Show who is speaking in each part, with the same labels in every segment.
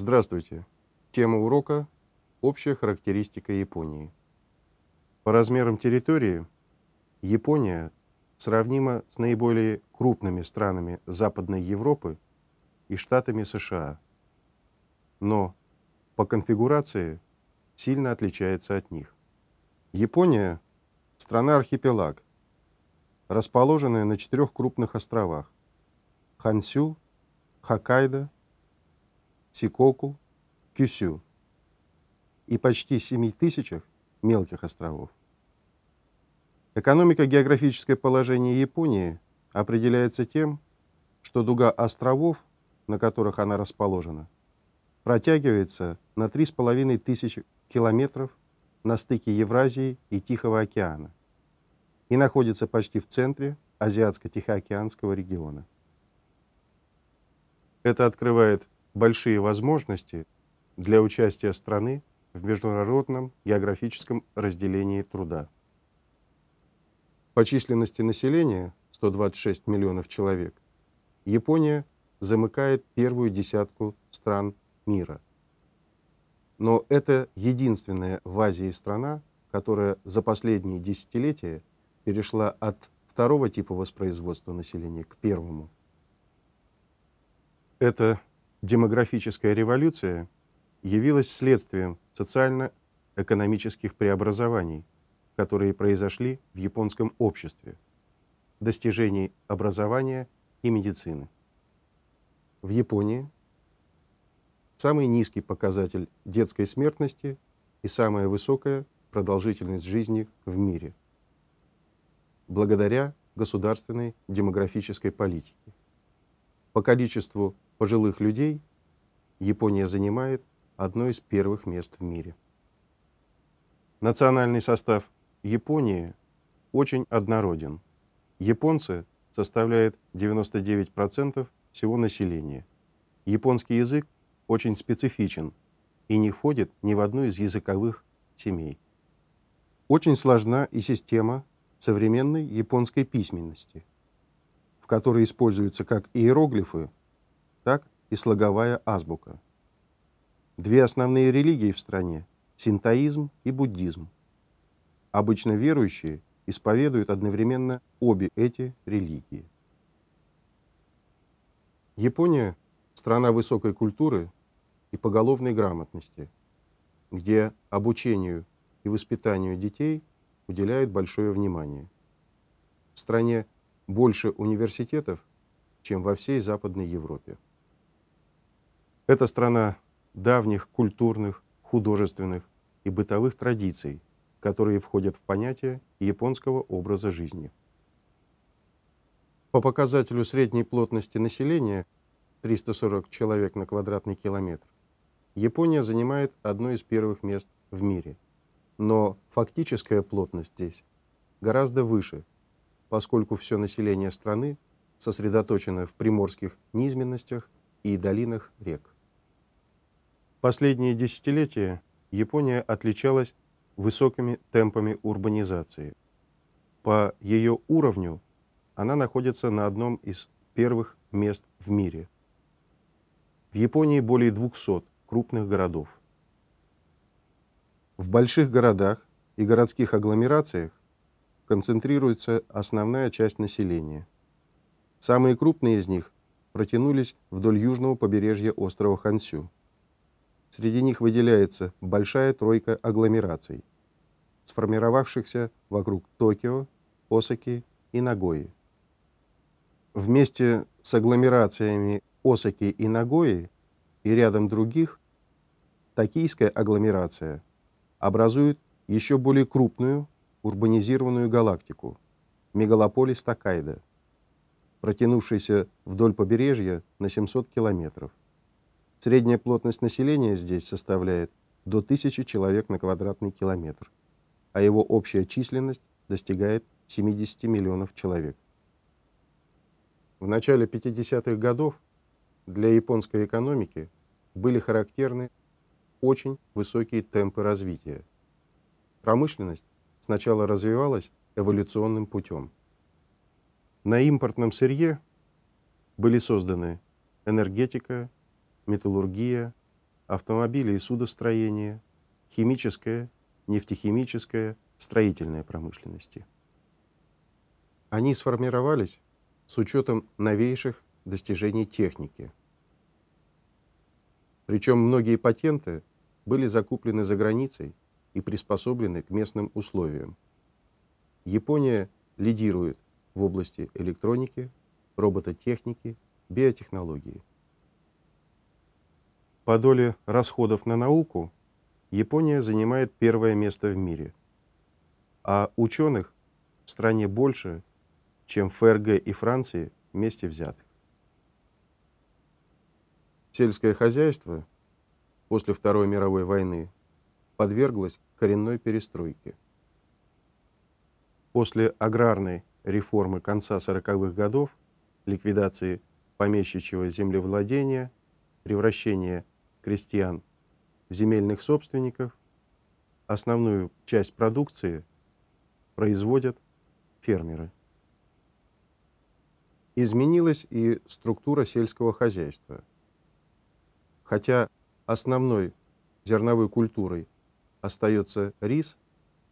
Speaker 1: Здравствуйте. Тема урока – общая характеристика Японии. По размерам территории Япония сравнима с наиболее крупными странами Западной Европы и штатами США, но по конфигурации сильно отличается от них. Япония – страна-архипелаг, расположенная на четырех крупных островах – Хансю, Хоккайдо – Сикоку, Кюсю и почти 7 тысячах мелких островов. Экономика географическое положение Японии определяется тем, что дуга островов, на которых она расположена, протягивается на 3,5 тысячи километров на стыке Евразии и Тихого океана и находится почти в центре Азиатско-Тихоокеанского региона. Это открывает большие возможности для участия страны в международном географическом разделении труда. По численности населения 126 миллионов человек Япония замыкает первую десятку стран мира. Но это единственная в Азии страна, которая за последние десятилетия перешла от второго типа воспроизводства населения к первому. Это демографическая революция явилась следствием социально-экономических преобразований, которые произошли в японском обществе, достижений образования и медицины. В Японии самый низкий показатель детской смертности и самая высокая продолжительность жизни в мире благодаря государственной демографической политике. По количеству пожилых людей Япония занимает одно из первых мест в мире. Национальный состав Японии очень однороден. Японцы составляют 99% всего населения. Японский язык очень специфичен и не входит ни в одну из языковых семей. Очень сложна и система современной японской письменности, в которой используются как иероглифы, так и слоговая азбука. Две основные религии в стране – синтоизм и буддизм. Обычно верующие исповедуют одновременно обе эти религии. Япония – страна высокой культуры и поголовной грамотности, где обучению и воспитанию детей уделяют большое внимание. В стране больше университетов, чем во всей Западной Европе. Это страна давних культурных, художественных и бытовых традиций, которые входят в понятие японского образа жизни. По показателю средней плотности населения 340 человек на квадратный километр, Япония занимает одно из первых мест в мире. Но фактическая плотность здесь гораздо выше, поскольку все население страны сосредоточено в приморских низменностях и долинах рек. Последние десятилетия Япония отличалась высокими темпами урбанизации. По ее уровню она находится на одном из первых мест в мире. В Японии более 200 крупных городов. В больших городах и городских агломерациях концентрируется основная часть населения. Самые крупные из них протянулись вдоль южного побережья острова Хансю – Среди них выделяется большая тройка агломераций, сформировавшихся вокруг Токио, Осаки и Нагои. Вместе с агломерациями Осаки и Нагои и рядом других токийская агломерация образует еще более крупную урбанизированную галактику – мегалополис Токайда, протянувшийся вдоль побережья на 700 километров – Средняя плотность населения здесь составляет до 1000 человек на квадратный километр, а его общая численность достигает 70 миллионов человек. В начале 50-х годов для японской экономики были характерны очень высокие темпы развития. Промышленность сначала развивалась эволюционным путем. На импортном сырье были созданы энергетика, металлургия, автомобили и судостроение, химическая, нефтехимическая, строительная промышленности. Они сформировались с учетом новейших достижений техники. Причем многие патенты были закуплены за границей и приспособлены к местным условиям. Япония лидирует в области электроники, робототехники, биотехнологии. По доле расходов на науку Япония занимает первое место в мире, а ученых в стране больше, чем ФРГ и Франции вместе взятых. Сельское хозяйство после Второй мировой войны подверглось коренной перестройке. После аграрной реформы конца 40-х годов, ликвидации помещичьего землевладения, превращения крестьян, земельных собственников, основную часть продукции производят фермеры. Изменилась и структура сельского хозяйства. Хотя основной зерновой культурой остается рис,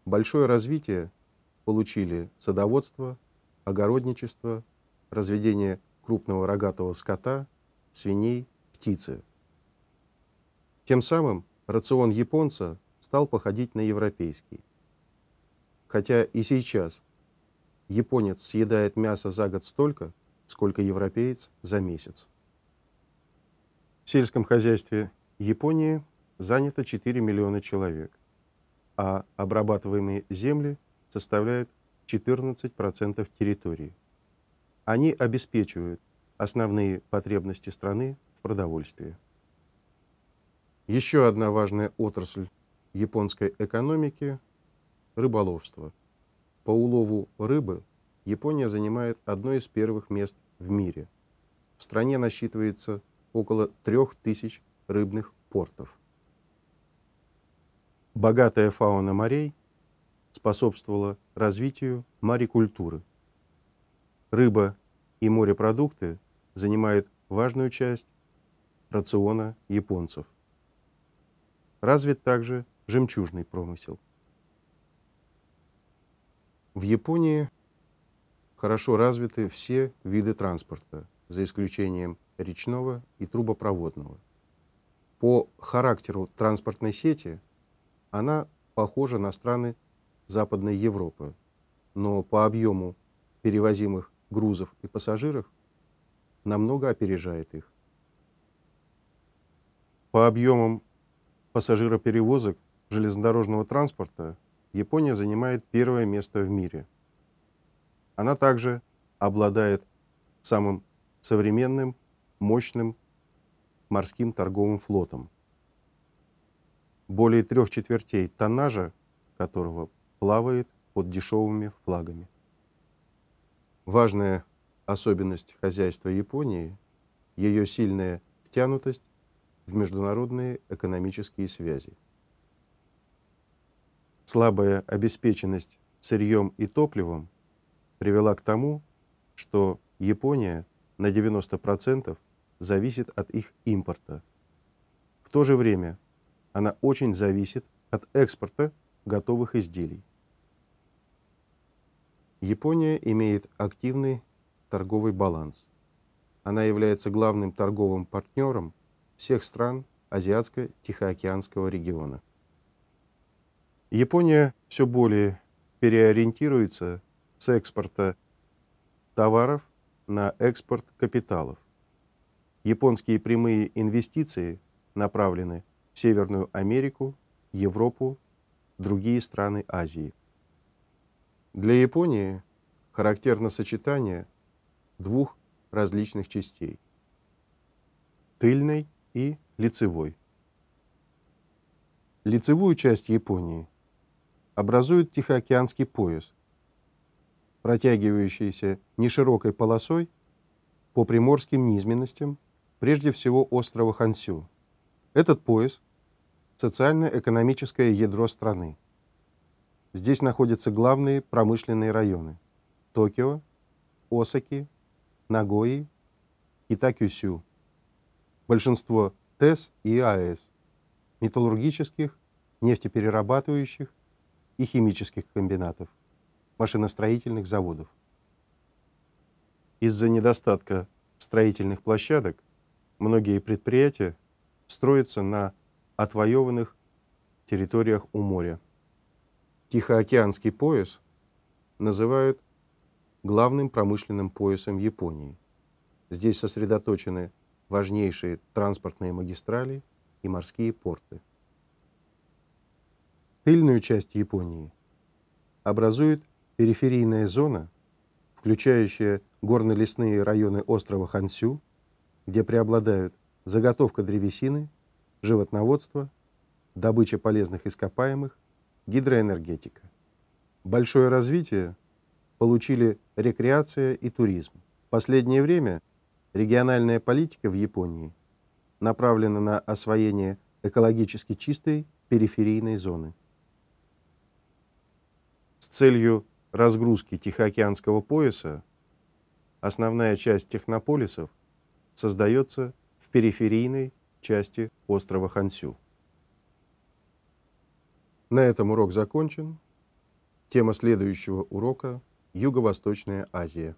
Speaker 1: большое развитие получили садоводство, огородничество, разведение крупного рогатого скота, свиней, птицы – тем самым рацион японца стал походить на европейский. Хотя и сейчас японец съедает мясо за год столько, сколько европеец за месяц. В сельском хозяйстве Японии занято 4 миллиона человек, а обрабатываемые земли составляют 14% территории. Они обеспечивают основные потребности страны в продовольствии. Еще одна важная отрасль японской экономики – рыболовство. По улову рыбы Япония занимает одно из первых мест в мире. В стране насчитывается около трех тысяч рыбных портов. Богатая фауна морей способствовала развитию морекультуры. Рыба и морепродукты занимают важную часть рациона японцев развит также жемчужный промысел. В Японии хорошо развиты все виды транспорта, за исключением речного и трубопроводного. По характеру транспортной сети она похожа на страны Западной Европы, но по объему перевозимых грузов и пассажиров намного опережает их. По объемам пассажироперевозок железнодорожного транспорта Япония занимает первое место в мире. Она также обладает самым современным, мощным морским торговым флотом, более трех четвертей тоннажа которого плавает под дешевыми флагами. Важная особенность хозяйства Японии – ее сильная втянутость в международные экономические связи. Слабая обеспеченность сырьем и топливом привела к тому, что Япония на 90% зависит от их импорта. В то же время она очень зависит от экспорта готовых изделий. Япония имеет активный торговый баланс. Она является главным торговым партнером всех стран Азиатско-Тихоокеанского региона. Япония все более переориентируется с экспорта товаров на экспорт капиталов. Японские прямые инвестиции направлены в Северную Америку, Европу, другие страны Азии. Для Японии характерно сочетание двух различных частей – тыльной и лицевой. Лицевую часть Японии образует Тихоокеанский пояс, протягивающийся неширокой полосой по приморским низменностям, прежде всего острова Хансю. Этот пояс – социально-экономическое ядро страны. Здесь находятся главные промышленные районы – Токио, Осаки, Нагои и большинство ТЭС и АЭС, металлургических, нефтеперерабатывающих и химических комбинатов, машиностроительных заводов. Из-за недостатка строительных площадок многие предприятия строятся на отвоеванных территориях у моря. Тихоокеанский пояс называют главным промышленным поясом Японии. Здесь сосредоточены важнейшие транспортные магистрали и морские порты. Тыльную часть Японии образует периферийная зона, включающая горно-лесные районы острова Хансю, где преобладают заготовка древесины, животноводство, добыча полезных ископаемых, гидроэнергетика. Большое развитие получили рекреация и туризм. В последнее время – Региональная политика в Японии направлена на освоение экологически чистой периферийной зоны. С целью разгрузки Тихоокеанского пояса основная часть технополисов создается в периферийной части острова Хансю. На этом урок закончен. Тема следующего урока – Юго-Восточная Азия.